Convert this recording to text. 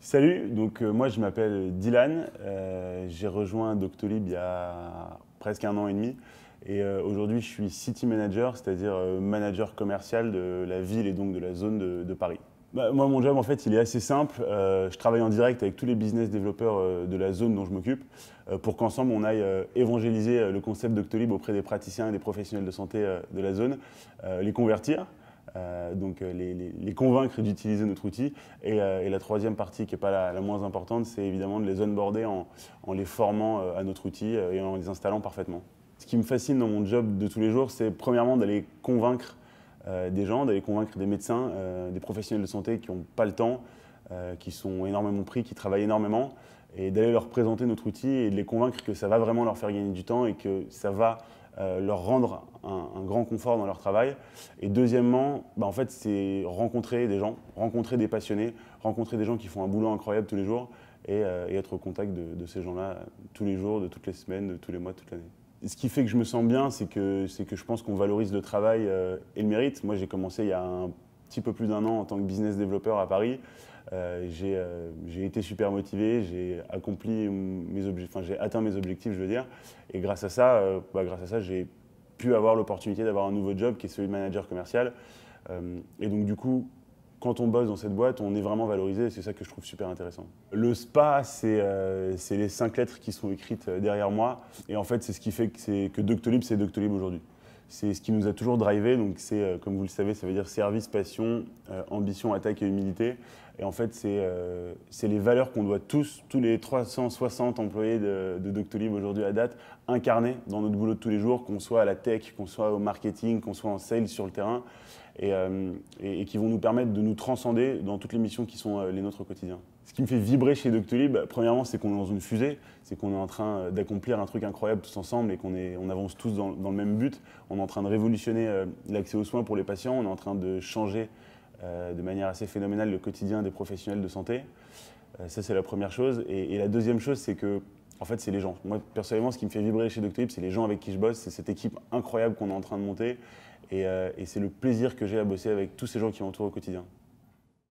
Salut, donc euh, moi je m'appelle Dylan, euh, j'ai rejoint Doctolib il y a presque un an et demi et euh, aujourd'hui je suis City Manager, c'est-à-dire manager commercial de la ville et donc de la zone de, Paris. Bah, moi mon job en fait il est assez simple, je travaille en direct avec tous les business développeurs de la zone dont je m'occupe pour qu'ensemble on aille évangéliser le concept Doctolib auprès des praticiens et des professionnels de santé de la zone, les convertir euh, donc euh, les, convaincre d'utiliser notre outil. Et, euh, la troisième partie, qui n'est pas la, moins importante, c'est évidemment de les onboarder en, les formant à notre outil et en les installant parfaitement. Ce qui me fascine dans mon job de tous les jours, c'est premièrement d'aller convaincre des gens, d'aller convaincre des médecins, des professionnels de santé qui n'ont pas le temps, qui sont énormément pris, qui travaillent énormément et d'aller leur présenter notre outil et de les convaincre que ça va vraiment leur faire gagner du temps et que ça va euh, leur rendre un, grand confort dans leur travail. Et deuxièmement, bah, en fait, c'est rencontrer des gens, rencontrer des passionnés, rencontrer des gens qui font un boulot incroyable tous les jours et, euh, être au contact de, ces gens-là tous les jours, de toutes les semaines, de tous les mois, toute l'année. Ce qui fait que je me sens bien, c'est que, que je pense qu'on valorise le travail euh, et le mérite. Moi, j'ai commencé il y a un petit peu plus d'un an en tant que business développeur à Paris. Euh, euh, j'ai été super motivé, j'ai accompli mes objectifs, j'ai atteint mes objectifs, je veux dire. Et grâce à ça, euh, bah, grâce à ça, j'ai pu avoir l'opportunité d'avoir un nouveau job qui est celui de manager commercial. et donc du coup, quand on bosse dans cette boîte, on est vraiment valorisé et c'est ça que je trouve super intéressant. Le spa, c'est les cinq lettres qui sont écrites derrière moi et en fait, c'est ce qui fait que, que Doctolib, c'est Doctolib aujourd'hui. C'est ce qui nous a toujours drivé, donc c'est, comme vous le savez, ça veut dire service, passion, ambition, attaque et humilité. Et en fait, euh, c'est les valeurs qu'on doit tous, tous les 360 employés de, Doctolib aujourd'hui à date, incarner dans notre boulot de tous les jours, qu'on soit à la tech, qu'on soit au marketing, qu'on soit en sales sur le terrain, et, euh, qui vont nous permettre de nous transcender dans toutes les missions qui sont euh, les nôtres au quotidien. Ce qui me fait vibrer chez Doctolib, premièrement, c'est qu'on est dans une fusée, c'est qu'on est en train d'accomplir un truc incroyable tous ensemble et qu'on on avance tous dans, le même but. On est en train de révolutionner l'accès aux soins pour les patients, on est en train de changer euh, de manière assez phénoménale le quotidien des professionnels de santé. Euh, ça, c'est la première chose. Et, la deuxième chose, c'est que en fait, c'est les gens. Moi, personnellement, ce qui me fait vibrer chez Doctolib, c'est les gens avec qui je bosse, c'est cette équipe incroyable qu'on est en train de monter. et euh, c'est le plaisir que j'ai à bosser avec tous ces gens qui m'entourent au quotidien.